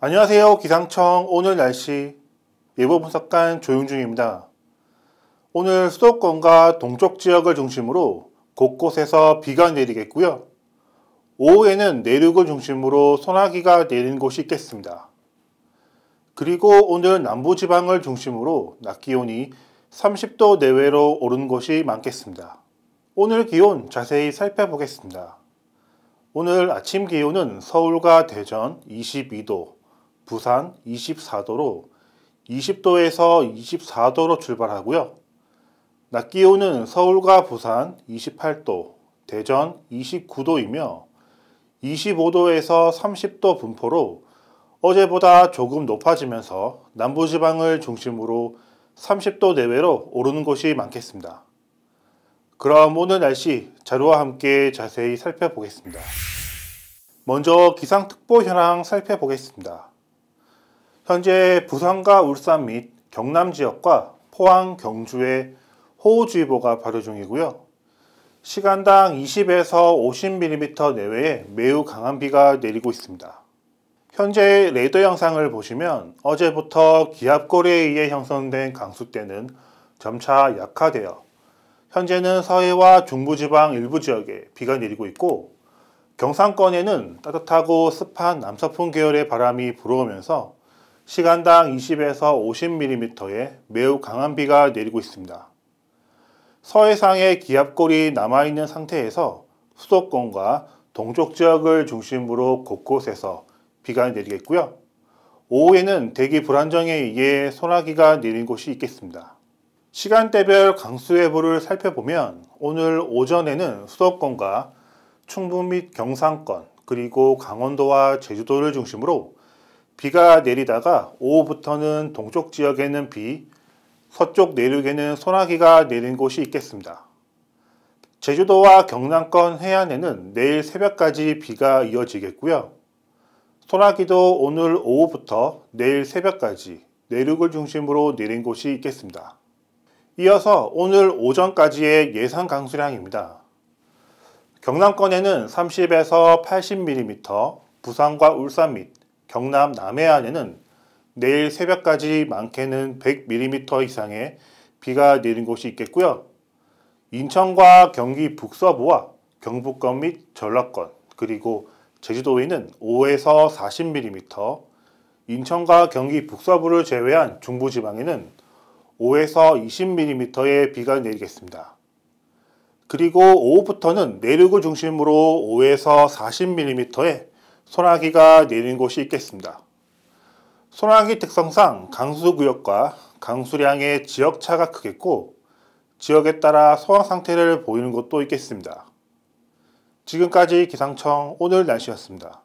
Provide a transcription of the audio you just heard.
안녕하세요. 기상청 오늘 날씨 예보 분석관 조용중입니다. 오늘 수도권과 동쪽 지역을 중심으로 곳곳에서 비가 내리겠고요. 오후에는 내륙을 중심으로 소나기가 내린 곳이 있겠습니다. 그리고 오늘 남부지방을 중심으로 낮 기온이 30도 내외로 오른 곳이 많겠습니다. 오늘 기온 자세히 살펴보겠습니다. 오늘 아침 기온은 서울과 대전 22도, 부산 24도로 20도에서 24도로 출발하고요. 낮 기온은 서울과 부산 28도, 대전 29도이며 25도에서 30도 분포로 어제보다 조금 높아지면서 남부지방을 중심으로 30도 내외로 오르는 곳이 많겠습니다. 그럼 오늘 날씨 자료와 함께 자세히 살펴보겠습니다. 먼저 기상특보 현황 살펴보겠습니다. 현재 부산과 울산 및 경남 지역과 포항, 경주에 호우주의보가 발효 중이고요. 시간당 20에서 50mm 내외에 매우 강한 비가 내리고 있습니다. 현재 레이더 영상을 보시면 어제부터 기압골에 의해 형성된 강수대는 점차 약화되어 현재는 서해와 중부지방 일부 지역에 비가 내리고 있고 경상권에는 따뜻하고 습한 남서풍 계열의 바람이 불어오면서 시간당 20에서 50mm의 매우 강한 비가 내리고 있습니다. 서해상의 기압골이 남아있는 상태에서 수도권과 동쪽 지역을 중심으로 곳곳에서 비가 내리겠고요. 오후에는 대기 불안정에 의해 소나기가 내린 곳이 있겠습니다. 시간대별 강수 예보를 살펴보면 오늘 오전에는 수도권과 충북 및 경상권 그리고 강원도와 제주도를 중심으로 비가 내리다가 오후부터는 동쪽 지역에는 비, 서쪽 내륙에는 소나기가 내린 곳이 있겠습니다. 제주도와 경남권 해안에는 내일 새벽까지 비가 이어지겠고요. 소나기도 오늘 오후부터 내일 새벽까지 내륙을 중심으로 내린 곳이 있겠습니다. 이어서 오늘 오전까지의 예상 강수량입니다. 경남권에는 30에서 80mm, 부산과 울산 및 경남 남해안에는 내일 새벽까지 많게는 100mm 이상의 비가 내린 곳이 있겠고요. 인천과 경기 북서부와 경북권 및 전라권 그리고 제주도에는 5에서 40mm, 인천과 경기 북서부를 제외한 중부지방에는 5에서 20mm의 비가 내리겠습니다. 그리고 오후부터는 내륙을 중심으로 5에서 40mm의 소나기가 내린 곳이 있겠습니다. 소나기 특성상 강수구역과 강수량의 지역차가 크겠고 지역에 따라 소화 상태를 보이는 곳도 있겠습니다. 지금까지 기상청 오늘 날씨였습니다.